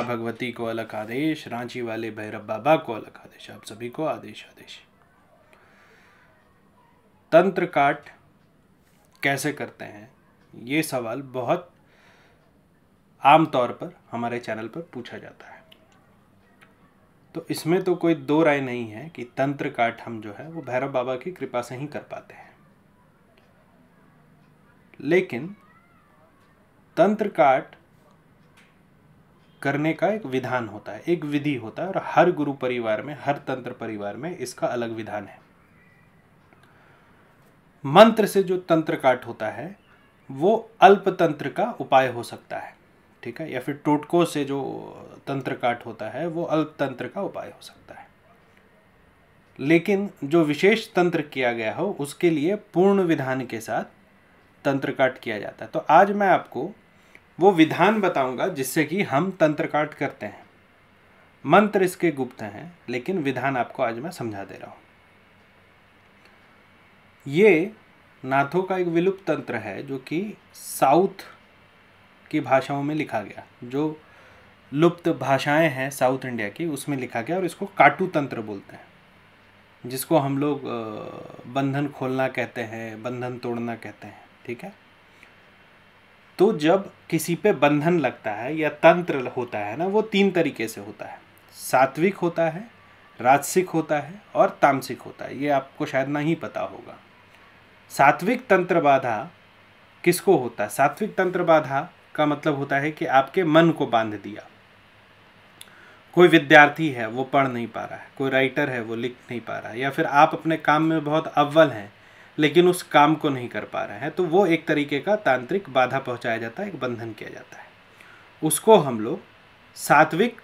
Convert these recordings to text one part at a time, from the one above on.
माँ भगवती को अलग आदेश रांची वाले भैरव बाबा को अलग आदेश आप सभी को आदेश आदेश तंत्र काट कैसे करते हैं ये सवाल बहुत आमतौर पर हमारे चैनल पर पूछा जाता है तो इसमें तो कोई दो राय नहीं है कि तंत्र काट हम जो है वो भैरव बाबा की कृपा से ही कर पाते हैं लेकिन तंत्र काट करने का एक विधान होता है एक विधि होता है और हर गुरु परिवार में हर तंत्र परिवार में इसका अलग विधान है मंत्र से जो तंत्र काट होता है वो अल्प तंत्र का उपाय हो सकता है ठीक है या फिर टोटको से जो तंत्र काट होता है वो अल्प तंत्र का उपाय हो सकता है लेकिन जो विशेष तंत्र किया गया हो उसके लिए पूर्ण विधान के साथ तंत्र काट किया जाता है तो आज मैं आपको वो विधान बताऊंगा जिससे कि हम तंत्र काट करते हैं मंत्र इसके गुप्त हैं लेकिन विधान आपको आज मैं समझा दे रहा हूं ये नाथों का एक विलुप्त तंत्र है जो कि साउथ की भाषाओं में लिखा गया जो लुप्त भाषाएं हैं साउथ इंडिया की उसमें लिखा गया और इसको काटू तंत्र बोलते हैं जिसको हम लोग बंधन खोलना कहते हैं बंधन तोड़ना कहते हैं ठीक है तो जब किसी पे बंधन लगता है या तंत्र होता है ना वो तीन तरीके से होता है सात्विक होता है राजसिक होता है और तामसिक होता है ये आपको शायद नहीं पता होगा सात्विक तंत्र बाधा किसको होता है सात्विक तंत्र बाधा का मतलब होता है कि आपके मन को बांध दिया कोई विद्यार्थी है वो पढ़ नहीं पा रहा है कोई राइटर है वो लिख नहीं पा रहा है या फिर आप अपने काम में बहुत अव्वल हैं लेकिन उस काम को नहीं कर पा रहे हैं तो वो एक तरीके का तांत्रिक बाधा पहुंचाया जाता है एक बंधन किया जाता है उसको हम लोग सात्विक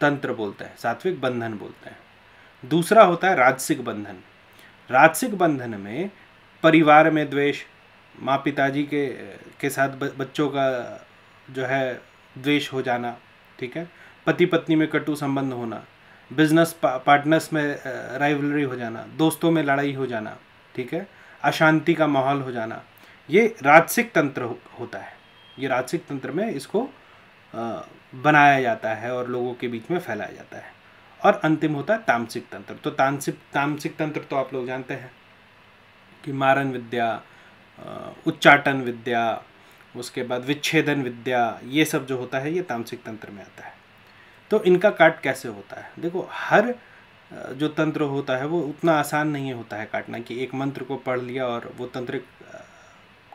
तंत्र बोलते हैं सात्विक बंधन बोलते हैं दूसरा होता है राजसिक बंधन राजसिक बंधन में परिवार में द्वेष माँ पिताजी के के साथ बच्चों का जो है द्वेष हो जाना ठीक है पति पत्नी में कटु संबंध होना बिजनेस पा, पार्टनर्स में राइवलरी हो जाना दोस्तों में लड़ाई हो जाना ठीक है अशांति का माहौल हो जाना ये राजसिक तंत्र हो, होता है ये राजसिक तंत्र में इसको आ, बनाया जाता है और लोगों के बीच में फैलाया जाता है और अंतिम होता है तामसिक तंत्र तो तामसिक तामसिक तंत्र तो आप लोग जानते हैं कि मारन विद्या उच्चाटन विद्या उसके बाद विच्छेदन विद्या ये सब जो होता है ये तामसिक तंत्र में आता है तो इनका काट कैसे होता है देखो हर जो तंत्र होता है वो उतना आसान नहीं होता है काटना कि एक मंत्र को पढ़ लिया और वो तंत्र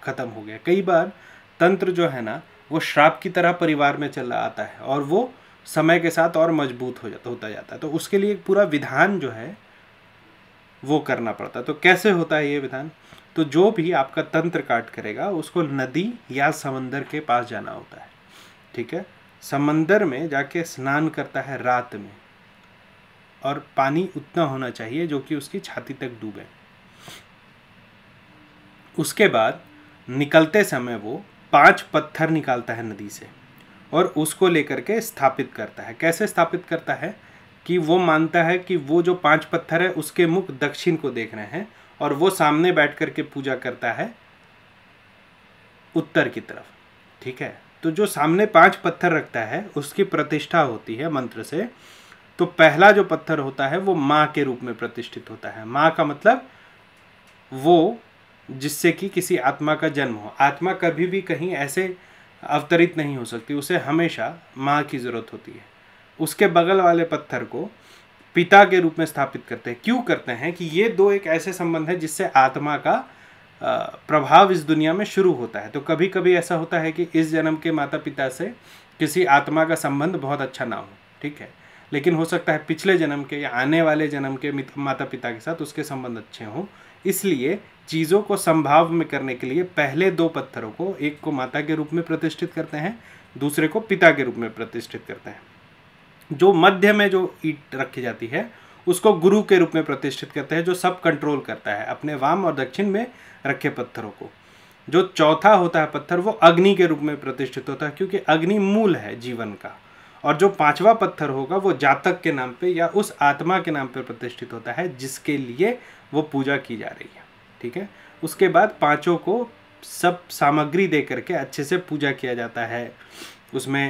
ख़त्म हो गया कई बार तंत्र जो है ना वो श्राप की तरह परिवार में चला आता है और वो समय के साथ और मजबूत हो जाता होता जाता है तो उसके लिए एक पूरा विधान जो है वो करना पड़ता है तो कैसे होता है ये विधान तो जो भी आपका तंत्र काट करेगा उसको नदी या समंदर के पास जाना होता है ठीक है समंदर में जाके स्नान करता है रात में और पानी उतना होना चाहिए जो कि उसकी छाती तक डूबे उसके बाद निकलते समय वो पांच पत्थर निकालता है नदी से और उसको लेकर के स्थापित करता है कैसे स्थापित करता है कि वो मानता है कि वो जो पांच पत्थर है उसके मुख दक्षिण को देख रहे हैं और वो सामने बैठ करके पूजा करता है उत्तर की तरफ ठीक है तो जो सामने पांच पत्थर रखता है उसकी प्रतिष्ठा होती है मंत्र से तो पहला जो पत्थर होता है वो माँ के रूप में प्रतिष्ठित होता है माँ का मतलब वो जिससे कि किसी आत्मा का जन्म हो आत्मा कभी भी कहीं ऐसे अवतरित नहीं हो सकती उसे हमेशा माँ की ज़रूरत होती है उसके बगल वाले पत्थर को पिता के रूप में स्थापित करते हैं क्यों करते हैं कि ये दो एक ऐसे संबंध है जिससे आत्मा का प्रभाव इस दुनिया में शुरू होता है तो कभी कभी ऐसा होता है कि इस जन्म के माता पिता से किसी आत्मा का संबंध बहुत अच्छा ना हो ठीक है लेकिन हो सकता है पिछले जन्म के या आने वाले जन्म के माता पिता के साथ उसके संबंध अच्छे हों इसलिए चीज़ों को संभाव में करने के लिए पहले दो पत्थरों को एक को माता के रूप में प्रतिष्ठित करते हैं दूसरे को पिता के रूप में प्रतिष्ठित करते हैं जो मध्य में जो ईट रखी जाती है उसको गुरु के रूप में प्रतिष्ठित करते हैं जो सब कंट्रोल करता है अपने वाम और दक्षिण में रखे पत्थरों को जो चौथा होता है पत्थर वो अग्नि के रूप में प्रतिष्ठित होता है क्योंकि अग्नि मूल है जीवन का और जो पांचवा पत्थर होगा वो जातक के नाम पे या उस आत्मा के नाम पे प्रतिष्ठित होता है जिसके लिए वो पूजा की जा रही है ठीक है उसके बाद पांचों को सब सामग्री दे करके अच्छे से पूजा किया जाता है उसमें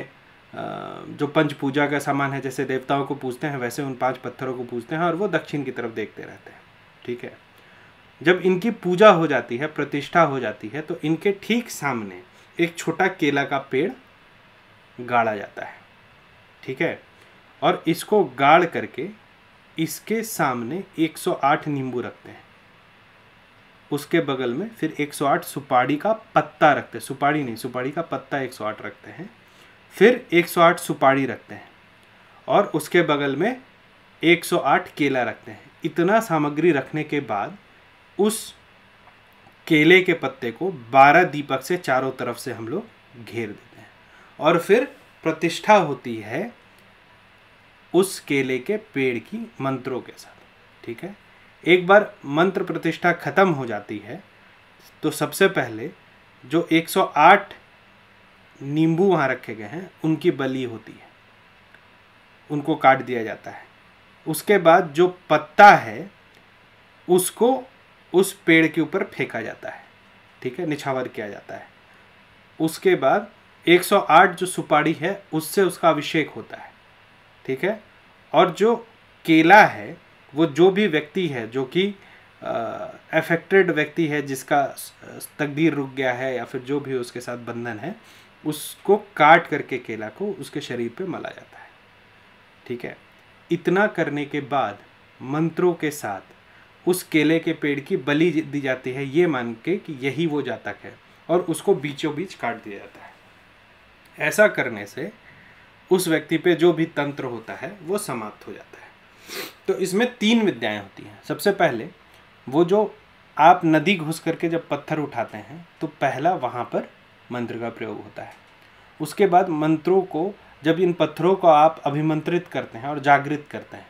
जो पंच पूजा का सामान है जैसे देवताओं को पूजते हैं वैसे उन पांच पत्थरों को पूजते हैं और वो दक्षिण की तरफ देखते रहते हैं ठीक है जब इनकी पूजा हो जाती है प्रतिष्ठा हो जाती है तो इनके ठीक सामने एक छोटा केला का पेड़ गाड़ा जाता है ठीक है और इसको गाड़ करके इसके सामने 108 नींबू रखते हैं उसके बगल में फिर 108 सुपाड़ी का पत्ता रखते हैं सुपाड़ी नहीं सुपाड़ी का पत्ता 108 रखते हैं फिर 108 सुपाड़ी रखते हैं और उसके बगल में 108 केला रखते हैं इतना सामग्री रखने के बाद उस केले के पत्ते को 12 दीपक से चारों तरफ से हम लोग घेर देते हैं और फिर प्रतिष्ठा होती है उस केले के पेड़ की मंत्रों के साथ ठीक है एक बार मंत्र प्रतिष्ठा खत्म हो जाती है तो सबसे पहले जो 108 नींबू वहाँ रखे गए हैं उनकी बलि होती है उनको काट दिया जाता है उसके बाद जो पत्ता है उसको उस पेड़ के ऊपर फेंका जाता है ठीक है निछावर किया जाता है उसके बाद 108 जो सुपारी है उससे उसका अभिषेक होता है ठीक है और जो केला है वो जो भी व्यक्ति है जो कि अफेक्टेड व्यक्ति है जिसका तकदीर रुक गया है या फिर जो भी उसके साथ बंधन है उसको काट करके केला को उसके शरीर पे मला जाता है ठीक है इतना करने के बाद मंत्रों के साथ उस केले के पेड़ की बलि दी जाती है ये मान के कि यही वो जातक है और उसको बीचों बीच काट दिया जाता है ऐसा करने से उस व्यक्ति पे जो भी तंत्र होता है वो समाप्त हो जाता है तो इसमें तीन विद्याएं होती हैं सबसे पहले वो जो आप नदी घुस करके जब पत्थर उठाते हैं तो पहला वहाँ पर मंत्र का प्रयोग होता है उसके बाद मंत्रों को जब इन पत्थरों को आप अभिमंत्रित करते हैं और जागृत करते हैं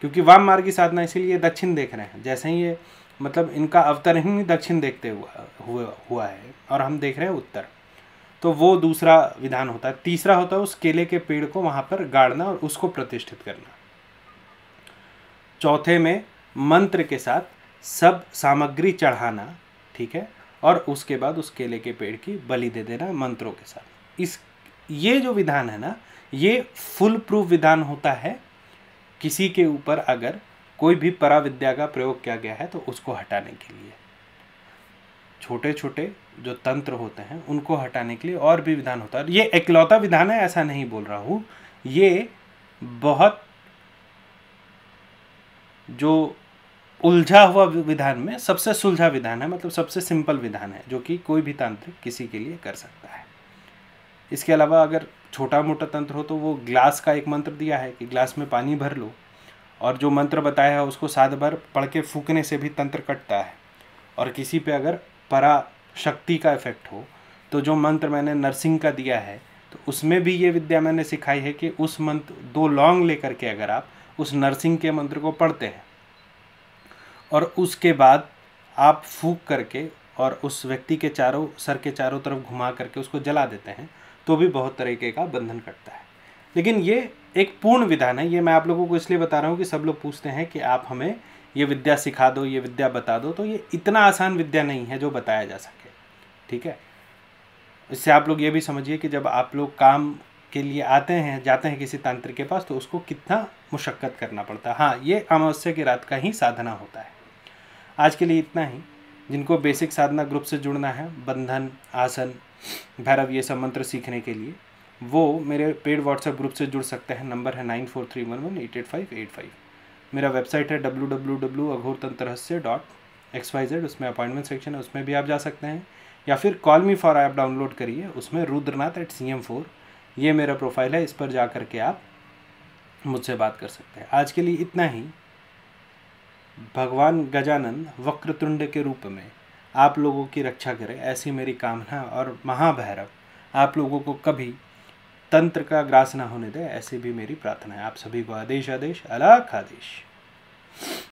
क्योंकि वाम मार्ग की साधना इसीलिए दक्षिण देख रहे हैं जैसे ही ये मतलब इनका अवतरण ही दक्षिण देखते हुआ हुआ हुआ है और हम देख रहे हैं उत्तर तो वो दूसरा विधान होता है तीसरा होता है उस केले के पेड़ को वहाँ पर गाड़ना और उसको प्रतिष्ठित करना चौथे में मंत्र के साथ सब सामग्री चढ़ाना ठीक है और उसके बाद उस केले के पेड़ की बलि दे देना मंत्रों के साथ इस ये जो विधान है ना ये फुल प्रूफ विधान होता है किसी के ऊपर अगर कोई भी पराविद्या का प्रयोग किया गया है तो उसको हटाने के लिए छोटे छोटे जो तंत्र होते हैं उनको हटाने के लिए और भी विधान होता है ये एकलौता विधान है ऐसा नहीं बोल रहा हूँ ये बहुत जो उलझा हुआ विधान में सबसे सुलझा विधान है मतलब सबसे सिंपल विधान है जो कि कोई भी तंत्र किसी के लिए कर सकता है इसके अलावा अगर छोटा मोटा तंत्र हो तो वो ग्लास का एक मंत्र दिया है कि ग्लास में पानी भर लो और जो मंत्र बताया है उसको सात बार पढ़ के फूकने से भी तंत्र कटता है और किसी पे अगर परा शक्ति का इफेक्ट हो तो जो मंत्र मैंने नर्सिंग का दिया है तो उसमें भी ये विद्या मैंने सिखाई है कि उस मंत्र दो लॉन्ग लेकर के अगर आप उस नर्सिंग के मंत्र को पढ़ते हैं और उसके बाद आप फूक करके और उस व्यक्ति के चारों सर के चारों तरफ घुमा करके उसको जला देते हैं तो भी बहुत तरीके का बंधन कटता है लेकिन ये एक पूर्ण विधान है ये मैं आप लोगों को इसलिए बता रहा हूँ कि सब लोग पूछते हैं कि आप हमें ये विद्या सिखा दो ये विद्या बता दो तो ये इतना आसान विद्या नहीं है जो बताया जा सके ठीक है इससे आप लोग ये भी समझिए कि जब आप लोग काम के लिए आते हैं जाते हैं किसी तंत्र के पास तो उसको कितना मुशक्क़त करना पड़ता है हाँ ये अमावस्या की रात का ही साधना होता है आज के लिए इतना ही जिनको बेसिक साधना ग्रुप से जुड़ना है बंधन आसन भैरव ये सब मंत्र सीखने के लिए वो मेरे पेड व्हाट्सएप ग्रुप से जुड़ सकते हैं नंबर है nine four three one one eight eight five eight five मेरा वेबसाइट है W W W Aghor Tantra Rahasya dot X Y Z उसमें अपॉइंटमेंट सेक्शन है उसमें भी आप जा सकते हैं या फिर call me for app download करिए उसमें Rudranath at C M four ये मेरा प्रोफाइल है इस पर जा करके आप मुझसे बात कर सकते हैं आज के लिए इतना ही भगवान गजानन वक्रतुंड के रूप में आप लोगों की रक्षा करें ऐसी मेरी कामना और महाभैरव आप लोगों को कभी तंत्र का ग्रास ना होने दे ऐसे भी मेरी प्रार्थना है आप सभी को आदेश आदेश अलाख आदेश